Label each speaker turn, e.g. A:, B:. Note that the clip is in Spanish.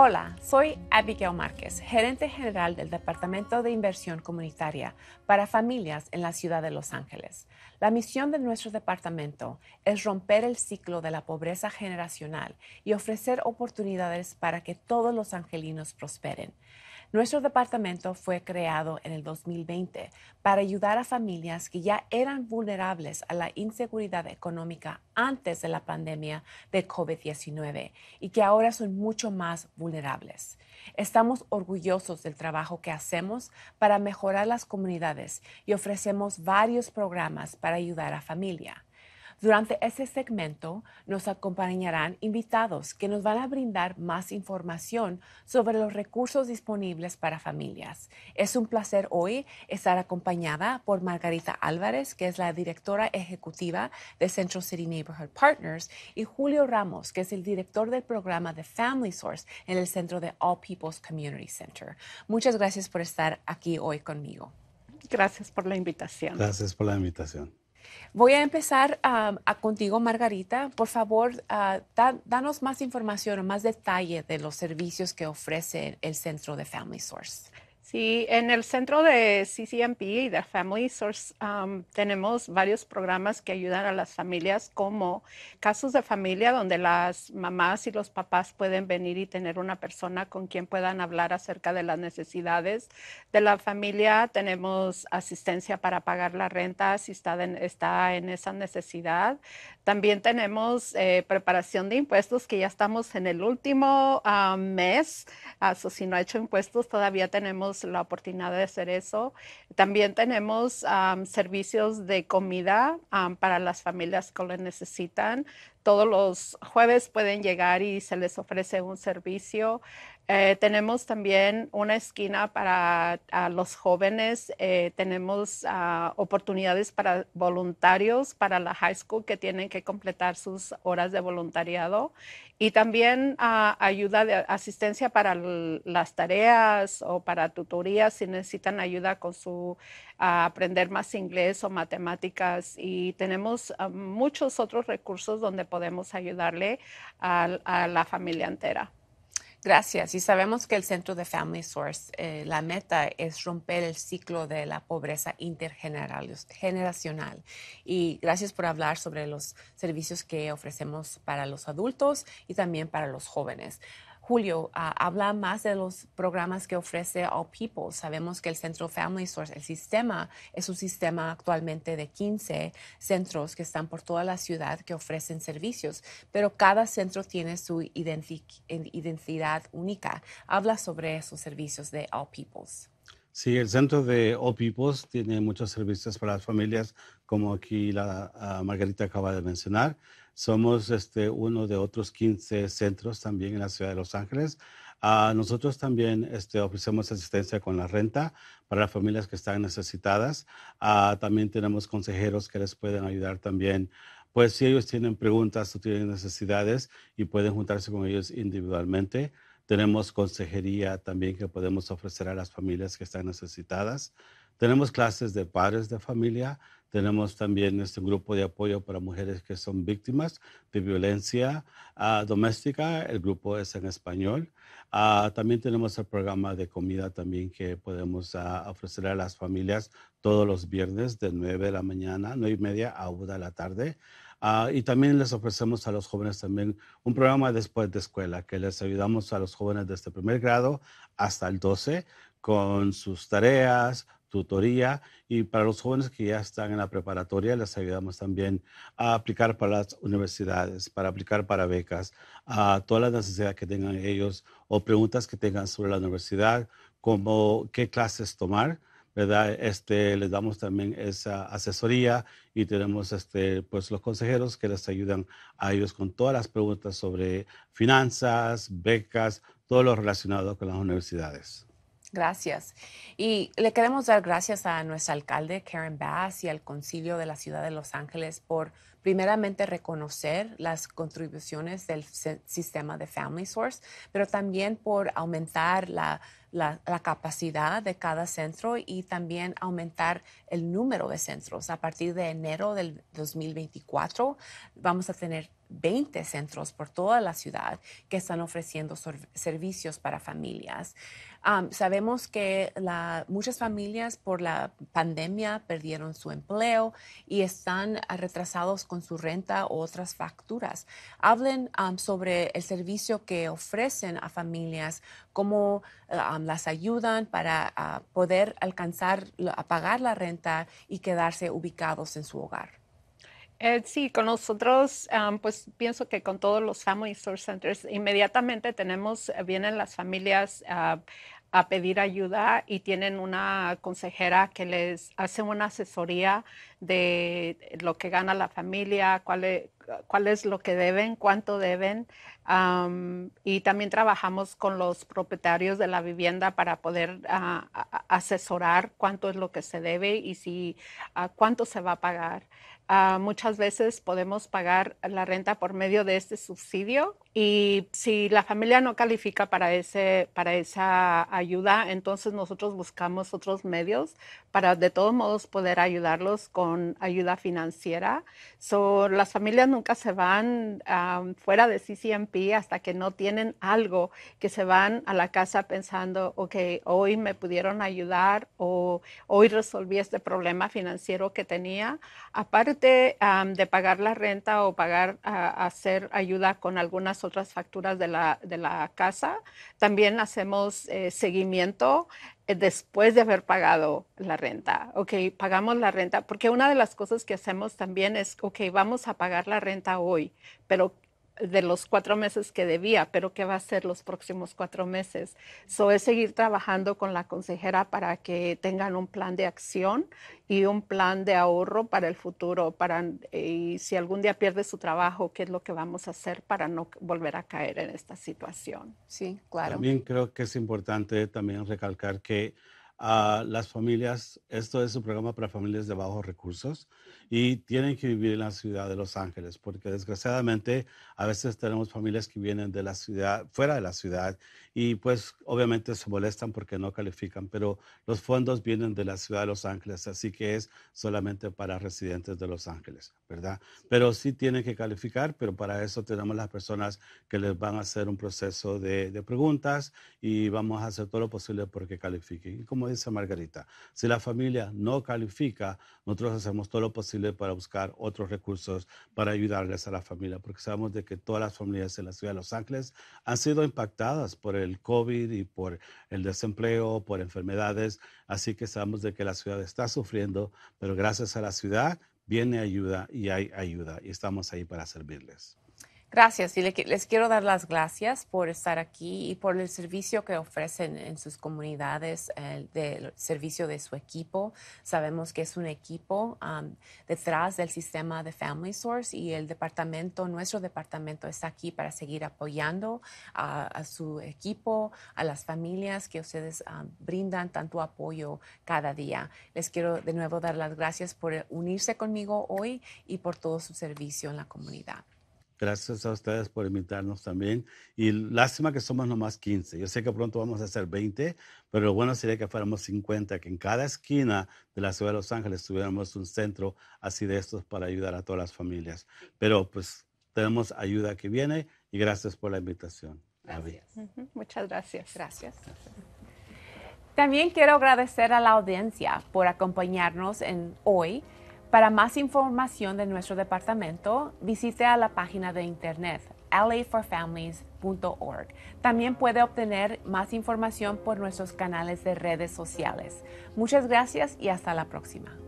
A: Hola, soy Abigail Márquez, gerente general del Departamento de Inversión Comunitaria para Familias en la Ciudad de Los Ángeles. La misión de nuestro departamento es romper el ciclo de la pobreza generacional y ofrecer oportunidades para que todos los angelinos prosperen. Nuestro departamento fue creado en el 2020 para ayudar a familias que ya eran vulnerables a la inseguridad económica antes de la pandemia de COVID-19 y que ahora son mucho más vulnerables. Estamos orgullosos del trabajo que hacemos para mejorar las comunidades y ofrecemos varios programas para ayudar a familias. Durante ese segmento nos acompañarán invitados que nos van a brindar más información sobre los recursos disponibles para familias. Es un placer hoy estar acompañada por Margarita Álvarez, que es la directora ejecutiva de Central City Neighborhood Partners, y Julio Ramos, que es el director del programa de Family Source en el centro de All People's Community Center. Muchas gracias por estar aquí hoy conmigo. Gracias por la invitación. Gracias
B: por la invitación.
A: Voy a empezar a contigo, Margarita. Por favor, ah, danos más información o más detalle de los servicios que ofrece el Centro de Family Source. Sí, en el centro de CCMP y de Family Source tenemos
C: varios programas que ayudan a las familias, como casos de familia donde las mamás y los papás pueden venir y tener una persona con quien puedan hablar acerca de las necesidades de la familia. Tenemos asistencia para pagar la renta si está en, está en esa necesidad. También tenemos eh, preparación de impuestos, que ya estamos en el último mes. Ah, si no ha hecho impuestos, todavía tenemos la oportunidad de hacer eso. También tenemos servicios de comida para las familias que lo necesitan. Todos los jueves pueden llegar y se les ofrece un servicio. Eh, tenemos también una esquina para los jóvenes, eh, tenemos ah, oportunidades para voluntarios para la high school que tienen que completar sus horas de voluntariado y también ah, ayuda de asistencia para las tareas o para tutorías si necesitan ayuda con su ah, aprender más inglés o matemáticas y tenemos muchos otros recursos donde podemos ayudarle a la familia entera.
A: Gracias. Y sabemos que el Centro de Family Source, eh, la meta es romper el ciclo de la pobreza intergeneracional. Y gracias por hablar sobre los servicios que ofrecemos para los adultos y también para los jóvenes. Julio, ah, habla más de los programas que ofrece All People. Sabemos que el Centro Family Source, el sistema, es un sistema actualmente de 15 centros que están por toda la ciudad que ofrecen servicios, pero cada centro tiene su identidad única. Habla sobre esos servicios de All People.
B: Sí, el centro de All People tiene muchos servicios para las familias, como aquí la ah, Margarita acaba de mencionar. Somos este, uno de otros 15 centros también en la ciudad de Los Ángeles. Ah, nosotros también este, ofrecemos asistencia con la renta para las familias que están necesitadas. Ah, también tenemos consejeros que les pueden ayudar también. Pues si ellos tienen preguntas o tienen necesidades y pueden juntarse con ellos individualmente. Tenemos consejería también que podemos ofrecer a las familias que están necesitadas. Tenemos clases de padres de familia, tenemos también este grupo de apoyo para mujeres que son víctimas de violencia ah, doméstica. El grupo es en español. Ah, también tenemos el programa de comida también que podemos ah, ofrecer a las familias todos los viernes de 9 de la mañana, 9 y media a 1 de la tarde. y también les ofrecemos a los jóvenes también un programa después de escuela, que les ayudamos a los jóvenes desde primer grado hasta el 12 con sus tareas, tutoría y para los jóvenes que ya están en la preparatoria les ayudamos también a aplicar para las universidades, para aplicar para becas, a todas las necesidades que tengan ellos o preguntas que tengan sobre la universidad, como qué clases tomar, ¿verdad? Este, les damos también esa asesoría y tenemos este, pues, los consejeros que les ayudan a ellos con todas las preguntas sobre finanzas, becas, todo lo relacionado con las universidades.
A: Gracias. Y le queremos dar gracias a nuestro alcalde, Karen Bass, y al Concilio de la Ciudad de Los Ángeles por primeramente reconocer las contribuciones del sistema de Family Source, pero también por aumentar la, la, capacidad de cada centro y también aumentar el número de centros. A partir de enero del 2024 vamos a tener 20 centros por toda la ciudad que están ofreciendo servicios para familias sabemos que muchas familias por la pandemia perdieron su empleo y están retrasados con su renta u otras facturas. Hablen sobre el servicio que ofrecen a familias, cómo las ayudan para poder alcanzar a pagar la renta y quedarse ubicados en su hogar.
C: Eh, sí, con nosotros, pues pienso que con todos los Family Source Centers, inmediatamente tenemos, eh, vienen las familias ah, a pedir ayuda y tienen una consejera que les hace una asesoría de lo que gana la familia, cuál es, cuál es lo que deben, cuánto deben, y también trabajamos con los propietarios de la vivienda para poder ah, asesorar cuánto es lo que se debe y si ah, cuánto se va a pagar. Ah, muchas veces podemos pagar la renta por medio de este subsidio y si la familia no califica para, ese, para esa ayuda, entonces nosotros buscamos otros medios para de todos modos poder ayudarlos con ayuda financiera. So, las familias nunca se van fuera de CCMP hasta que no tienen algo que se van a la casa pensando, ok, hoy me pudieron ayudar o hoy resolví este problema financiero que tenía. Aparte de pagar la renta o pagar, hacer ayuda con algunas otras facturas de la, casa, también hacemos eh, seguimiento eh, después de haber pagado la renta. Ok, pagamos la renta, porque una de las cosas que hacemos también es, ok, vamos a pagar la renta hoy, pero de los cuatro meses que debía, pero qué va a ser los próximos cuatro meses. So es seguir trabajando con la consejera para que tengan un plan de acción y un plan de ahorro para el futuro, para, eh, y si algún día pierde su trabajo, qué es lo que vamos a hacer para no volver a caer en esta situación. Sí, claro. También
B: creo que es importante también recalcar que a las familias, esto es un programa para familias de bajos recursos y tienen que vivir en la ciudad de Los Ángeles, porque desgraciadamente a veces tenemos familias que vienen de la ciudad, fuera de la ciudad, y pues obviamente se molestan porque no califican, pero los fondos vienen de la ciudad de Los Ángeles, así que es solamente para residentes de Los Ángeles, ¿verdad? Pero sí tienen que calificar, pero para eso tenemos las personas que les van a hacer un proceso de, preguntas y vamos a hacer todo lo posible porque califiquen. Y como dice Margarita, si la familia no califica, nosotros hacemos todo lo posible para buscar otros recursos para ayudarles a la familia, porque sabemos de que todas las familias en la ciudad de Los Ángeles han sido impactadas por el COVID y por el desempleo, por enfermedades, así que sabemos de que la ciudad está sufriendo, pero gracias a la ciudad viene ayuda y hay ayuda y estamos ahí para servirles.
A: Gracias y les quiero dar las gracias por estar aquí y por el servicio que ofrecen en sus comunidades, el, servicio de su equipo. Sabemos que es un equipo um, detrás del sistema de Family Source y el departamento, nuestro departamento está aquí para seguir apoyando a, su equipo, a las familias que ustedes um, brindan tanto apoyo cada día. Les quiero de nuevo dar las gracias por unirse conmigo hoy y por todo su servicio en la comunidad.
B: Gracias a ustedes por invitarnos también. Y lástima que somos nomás 15. Yo sé que pronto vamos a ser 20, pero lo bueno sería que fuéramos 50, que en cada esquina de la ciudad de Los Ángeles tuviéramos un centro así de estos para ayudar a todas las familias. Pero pues tenemos ayuda que viene y gracias por la invitación.
C: Gracias.
A: Muchas gracias. Gracias. También quiero agradecer a la audiencia por acompañarnos en hoy para más información de nuestro departamento, visite a la página de internet laforfamilies.org. También puede obtener más información por nuestros canales de redes sociales. Muchas gracias y hasta la próxima.